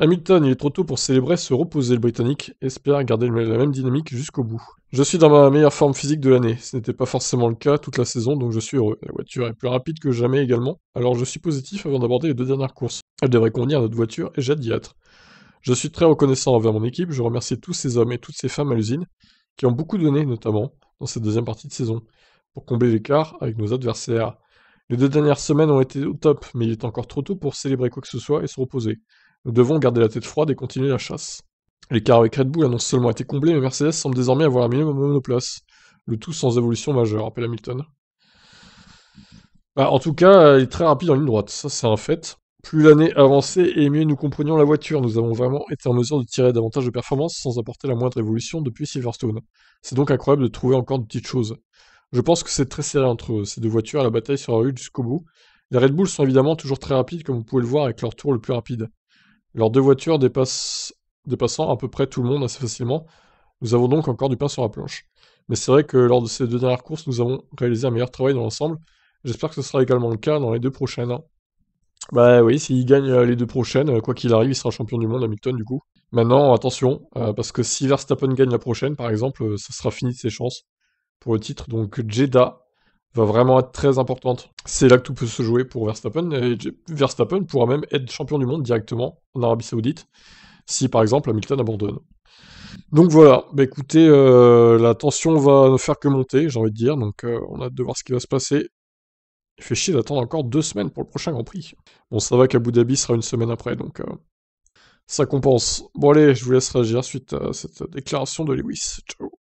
Hamilton, il est trop tôt pour célébrer, se reposer le Britannique, espère garder la même dynamique jusqu'au bout. Je suis dans ma meilleure forme physique de l'année, ce n'était pas forcément le cas toute la saison, donc je suis heureux. La voiture est plus rapide que jamais également, alors je suis positif avant d'aborder les deux dernières courses. Elle devrait convenir à notre voiture et j'ai d'y être. Je suis très reconnaissant envers mon équipe, je remercie tous ces hommes et toutes ces femmes à l'usine, qui ont beaucoup donné notamment dans cette deuxième partie de saison, pour combler l'écart avec nos adversaires. Les deux dernières semaines ont été au top, mais il est encore trop tôt pour célébrer quoi que ce soit et se reposer. Nous devons garder la tête froide et continuer la chasse. L'écart avec Red Bull non seulement été comblé, mais Mercedes semble désormais avoir un minimum monoplace. Le tout sans évolution majeure, rappelle Hamilton. Bah, en tout cas, euh, il est très rapide en ligne droite, ça c'est un fait. Plus l'année avançait et mieux nous comprenions la voiture, nous avons vraiment été en mesure de tirer davantage de performances sans apporter la moindre évolution depuis Silverstone. C'est donc incroyable de trouver encore de petites choses. Je pense que c'est très serré entre ces deux voitures, la bataille sera rue jusqu'au bout. Les Red Bull sont évidemment toujours très rapides, comme vous pouvez le voir avec leur tour le plus rapide. Leurs deux voitures dépassent, dépassant à peu près tout le monde assez facilement, nous avons donc encore du pain sur la planche. Mais c'est vrai que lors de ces deux dernières courses, nous avons réalisé un meilleur travail dans l'ensemble. J'espère que ce sera également le cas dans les deux prochaines. Hein. Bah oui, s'il gagne euh, les deux prochaines, euh, quoi qu'il arrive, il sera champion du monde Hamilton du coup. Maintenant, attention, euh, parce que si Verstappen gagne la prochaine, par exemple, ça sera fini de ses chances pour le titre. Donc Jeddah, va vraiment être très importante. C'est là que tout peut se jouer pour Verstappen. Et Verstappen pourra même être champion du monde directement en Arabie Saoudite si par exemple Hamilton abandonne. Donc voilà, bah écoutez, euh, la tension va ne faire que monter, j'ai envie de dire, donc euh, on a hâte de voir ce qui va se passer. Il fait chier d'attendre encore deux semaines pour le prochain Grand Prix. Bon, ça va qu'Abu Dhabi sera une semaine après, donc euh, ça compense. Bon allez, je vous laisse réagir suite à cette déclaration de Lewis. Ciao